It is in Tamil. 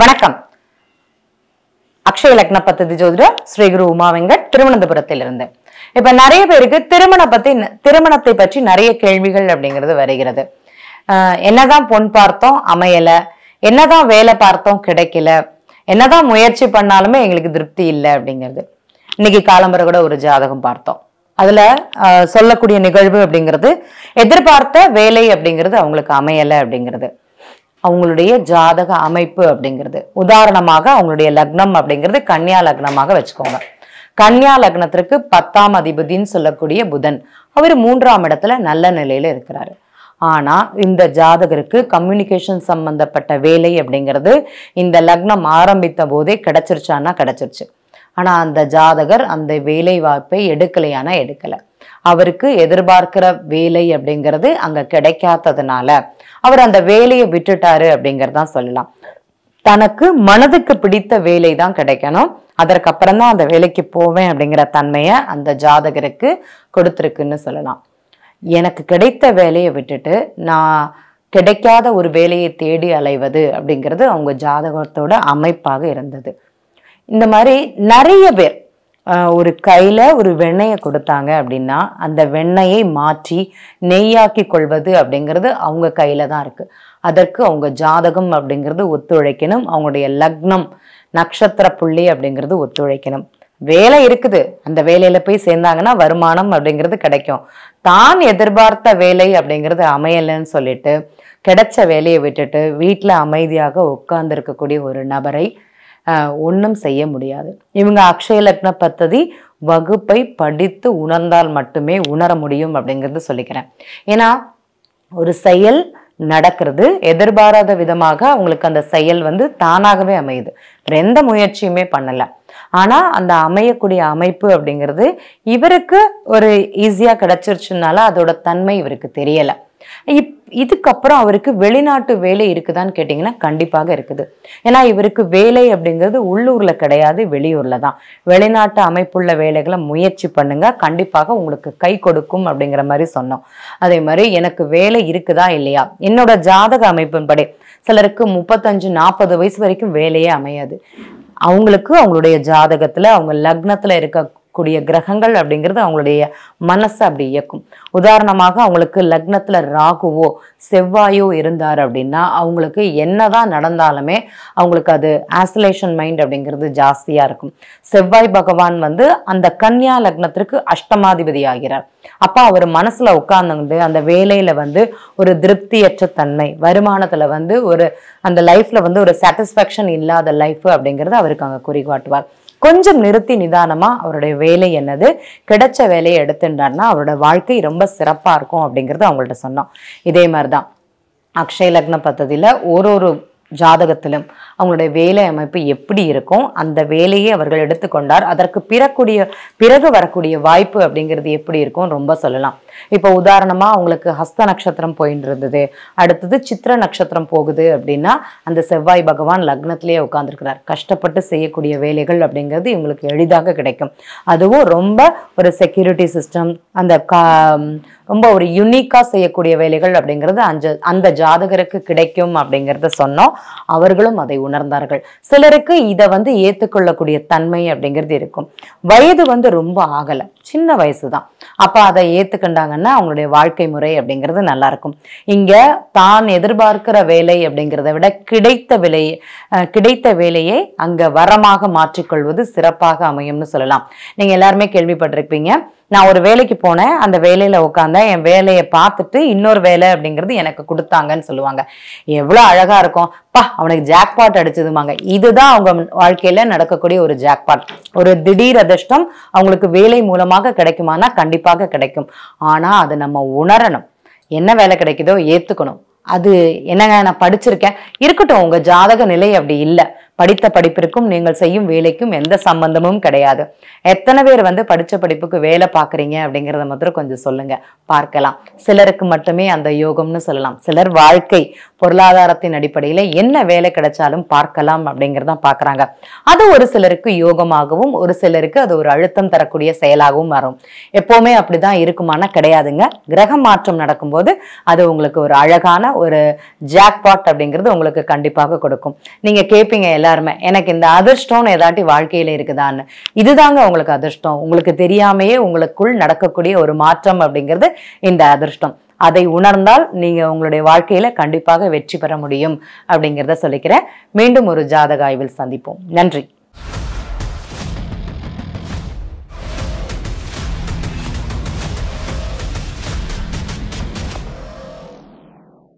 வணக்கம் அக்ஷய லக்ன பத்ததி ஜோதிடர் ஸ்ரீ குரு உமா வெங்கட் திருவனந்தபுரத்திலிருந்து இப்ப நிறைய பேருக்கு திருமண பத்தி திருமணத்தை பற்றி நிறைய கேள்விகள் அப்படிங்கிறது வருகிறது என்னதான் பொன் பார்த்தோம் அமையல என்னதான் வேலை பார்த்தோம் கிடைக்கல என்னதான் முயற்சி பண்ணாலுமே எங்களுக்கு திருப்தி இல்லை அப்படிங்கிறது இன்னைக்கு காலம்பரை கூட ஒரு ஜாதகம் பார்த்தோம் அதுல சொல்லக்கூடிய நிகழ்வு அப்படிங்கிறது எதிர்பார்த்த வேலை அப்படிங்கிறது அவங்களுக்கு அமையலை அப்படிங்கிறது அவங்களுடைய ஜாதக அமைப்பு அப்படிங்கிறது உதாரணமாக அவங்களுடைய லக்னம் அப்படிங்கிறது கன்னியா லக்னமாக வச்சுக்கோங்க கன்னியா லக்னத்திற்கு பத்தாம் அதிபதின்னு சொல்லக்கூடிய புதன் அவர் மூன்றாம் இடத்துல நல்ல நிலையில இருக்கிறாரு ஆனால் இந்த ஜாதகருக்கு கம்யூனிகேஷன் சம்பந்தப்பட்ட வேலை அப்படிங்கிறது இந்த லக்னம் ஆரம்பித்த போதே கிடைச்சிருச்சான்னா கிடைச்சிருச்சு ஆனால் அந்த ஜாதகர் அந்த வேலை வாய்ப்பை எடுக்கலையானா எடுக்கலை அவருக்கு எதிர்பார்க்கிற வேலை அப்படிங்கிறது அங்கே கிடைக்காததுனால அவர் அந்த வேலையை விட்டுட்டாரு அப்படிங்கிறதான் சொல்லலாம் தனக்கு மனதுக்கு பிடித்த வேலை தான் கிடைக்கணும் அதற்கப்புறம் தான் அந்த வேலைக்கு போவேன் அப்படிங்கிற தன்மையை அந்த ஜாதகருக்கு கொடுத்துருக்குன்னு சொல்லலாம் எனக்கு கிடைத்த வேலையை விட்டுட்டு நான் கிடைக்காத ஒரு வேலையை தேடி அலைவது அப்படிங்கிறது அவங்க ஜாதகத்தோட அமைப்பாக இருந்தது இந்த மாதிரி நிறைய பேர் ஒரு கையில் ஒரு வெண்ணையை கொடுத்தாங்க அப்படின்னா அந்த வெண்ணெயை மாற்றி நெய்யாக்கி கொள்வது அப்படிங்கிறது அவங்க கையில் தான் இருக்குது அதற்கு அவங்க ஜாதகம் அப்படிங்கிறது ஒத்துழைக்கணும் அவங்களுடைய லக்னம் நட்சத்திர புள்ளி அப்படிங்கிறது ஒத்துழைக்கணும் வேலை இருக்குது அந்த வேலையில போய் சேர்ந்தாங்கன்னா வருமானம் அப்படிங்கிறது கிடைக்கும் தான் எதிர்பார்த்த வேலை அப்படிங்கிறது அமையலைன்னு சொல்லிட்டு கிடைச்ச வேலையை விட்டுட்டு வீட்டில் அமைதியாக உட்கார்ந்து இருக்கக்கூடிய ஒரு நபரை ஒன்றும் செய்ய முடியாது இவங்க அக்ஷய லக்ன பத்ததி வகுப்பை படித்து உணர்ந்தால் மட்டுமே உணர முடியும் அப்படிங்கிறது சொல்லிக்கிறேன் ஏன்னா ஒரு செயல் நடக்கிறது எதிர்பாராத விதமாக அவங்களுக்கு அந்த செயல் வந்து தானாகவே அமையுது எந்த முயற்சியுமே பண்ணலை ஆனால் அந்த அமையக்கூடிய அமைப்பு அப்படிங்கிறது இவருக்கு ஒரு ஈஸியாக கிடச்சிருச்சுனால அதோட தன்மை இவருக்கு தெரியலை இப் இதுக்கப்புறம் அவருக்கு வெளிநாட்டு வேலை இருக்குதான்னு கேட்டிங்கன்னா கண்டிப்பாக இருக்குது ஏன்னா இவருக்கு வேலை அப்படிங்கிறது உள்ளூரில் கிடையாது வெளியூரில் தான் வெளிநாட்டு அமைப்புள்ள வேலைகளை முயற்சி பண்ணுங்க கண்டிப்பாக உங்களுக்கு கை கொடுக்கும் அப்படிங்கிற மாதிரி சொன்னோம் அதே மாதிரி எனக்கு வேலை இருக்குதா இல்லையா என்னோட ஜாதக அமைப்பின்படி சிலருக்கு முப்பத்தஞ்சு நாற்பது வயசு வரைக்கும் வேலையே அமையாது அவங்களுக்கு அவங்களுடைய ஜாதகத்தில் அவங்க லக்னத்தில் இருக்க இருக்கக்கூடிய கிரகங்கள் அப்படிங்கிறது அவங்களுடைய மனசை அப்படி இயக்கும் உதாரணமாக அவங்களுக்கு லக்னத்தில் ராகுவோ செவ்வாயோ இருந்தார் அப்படின்னா அவங்களுக்கு என்னதான் நடந்தாலுமே அவங்களுக்கு அது ஆசலேஷன் மைண்ட் அப்படிங்கிறது ஜாஸ்தியாக இருக்கும் செவ்வாய் பகவான் வந்து அந்த கன்னியா லக்னத்திற்கு அஷ்டமாதிபதி ஆகிறார் அப்போ அவர் மனசில் உட்கார்ந்துட்டு அந்த வேலையில் வந்து ஒரு திருப்தியற்ற தன்மை வருமானத்தில் வந்து ஒரு அந்த லைஃப்பில் வந்து ஒரு சாட்டிஸ்ஃபேக்ஷன் இல்லாத லைஃப் அப்படிங்கிறது அவருக்கு அங்கே குறிகாட்டுவார் கொஞ்சம் நிறுத்தி நிதானமா அவருடைய வேலை என்னது கிடைச்ச வேலையை எடுத்துட்டார்னா அவரோட வாழ்க்கை ரொம்ப சிறப்பா இருக்கும் அப்படிங்கிறது அவங்கள்ட்ட சொன்னோம் இதே மாதிரிதான் அக்ஷய லக்ன பத்ததியில ஒரு ஒரு ஜாதகத்திலும் அவங்களுடைய வேலை அமைப்பு எப்படி இருக்கும் அந்த வேலையை அவர்கள் எடுத்துக்கொண்டார் அதற்கு பிறக்கூடிய பிறகு வரக்கூடிய வாய்ப்பு அப்படிங்கிறது எப்படி இருக்கும் ரொம்ப சொல்லலாம் இப்போ உதாரணமாக அவங்களுக்கு ஹஸ்த நட்சத்திரம் போயின்னு இருந்தது அடுத்தது சித்திர நட்சத்திரம் போகுது அப்படின்னா அந்த செவ்வாய் பகவான் லக்னத்திலேயே உட்காந்துருக்கிறார் கஷ்டப்பட்டு செய்யக்கூடிய வேலைகள் அப்படிங்கிறது இவங்களுக்கு எளிதாக கிடைக்கும் அதுவும் ரொம்ப ஒரு செக்யூரிட்டி சிஸ்டம் அந்த கா ரொம்ப ஒரு யுனிக்காக செய்யக்கூடிய வேலைகள் அப்படிங்கிறது அந்த அந்த ஜாதகருக்கு கிடைக்கும் அப்படிங்கிறத சொன்னோம் அவர்களும் அதை உணர்ந்தார்கள் சிலருக்கு இதை வந்து ஏற்றுக்கொள்ளக்கூடிய தன்மை அப்படிங்கிறது இருக்கும் வயது வந்து ரொம்ப ஆகலை சின்ன வயசு தான் அப்போ அதை ஏற்றுக்கண்டாங்கன்னா அவங்களுடைய வாழ்க்கை முறை அப்படிங்கிறது நல்லாயிருக்கும் இங்கே தான் எதிர்பார்க்கிற வேலை அப்படிங்கிறத விட கிடைத்த விலை கிடைத்த வேலையை அங்கே வரமாக மாற்றிக்கொள்வது சிறப்பாக அமையும்னு சொல்லலாம் நீங்கள் எல்லாருமே கேள்விப்பட்டிருப்பீங்க நான் ஒரு வேலைக்கு போனேன் அந்த வேலையில் உட்காந்தேன் என் வேலையை பார்த்துட்டு இன்னொரு வேலை அப்படிங்கிறது எனக்கு கொடுத்தாங்கன்னு சொல்லுவாங்க எவ்வளோ அழகா இருக்கும் பா அவனுக்கு ஜாக்பாட் அடிச்சதுமாங்க இதுதான் அவங்க வாழ்க்கையில நடக்கக்கூடிய ஒரு ஜாக்பாட் ஒரு திடீர் அதிர்ஷ்டம் அவங்களுக்கு வேலை மூலமாக கிடைக்குமானா கண்டிப்பாக கிடைக்கும் ஆனால் அதை நம்ம உணரணும் என்ன வேலை கிடைக்குதோ ஏத்துக்கணும் அது என்னங்க நான் படிச்சிருக்கேன் இருக்கட்டும் உங்க ஜாதக நிலை அப்படி இல்லை படித்த படிப்பிற்கும் நீங்கள் செய்யும் வேலைக்கும் எந்த சம்பந்தமும் கிடையாது எத்தனை பேர் வந்து படித்த படிப்புக்கு வேலை பார்க்குறீங்க அப்படிங்கிறத மாதிரி கொஞ்சம் சொல்லுங்க பார்க்கலாம் சிலருக்கு மட்டுமே அந்த யோகம்னு சொல்லலாம் சிலர் வாழ்க்கை பொருளாதாரத்தின் அடிப்படையில் என்ன வேலை கிடைச்சாலும் பார்க்கலாம் அப்படிங்கிறதான் பார்க்குறாங்க அது ஒரு சிலருக்கு யோகமாகவும் ஒரு சிலருக்கு அது ஒரு அழுத்தம் தரக்கூடிய செயலாகவும் வரும் எப்போவுமே அப்படிதான் இருக்குமானா கிடையாதுங்க கிரக மாற்றம் நடக்கும்போது அது உங்களுக்கு ஒரு அழகான ஒரு ஜாக்பாட் அப்படிங்கிறது உங்களுக்கு கண்டிப்பாக கொடுக்கும் நீங்கள் கேட்பீங்க எல்லாம் எல்லாருமே எனக்கு இந்த அதிர்ஷ்டம்னு ஏதாட்டி வாழ்க்கையில் இருக்குதான்னு இதுதாங்க உங்களுக்கு அதிர்ஷ்டம் உங்களுக்கு தெரியாமையே உங்களுக்குள் நடக்கக்கூடிய ஒரு மாற்றம் அப்படிங்கிறது இந்த அதிர்ஷ்டம் அதை உணர்ந்தால் நீங்க உங்களுடைய வாழ்க்கையில கண்டிப்பாக வெற்றி பெற முடியும் அப்படிங்கிறத சொல்லிக்கிறேன் மீண்டும் ஒரு ஜாதக ஆய்வில் சந்திப்போம் நன்றி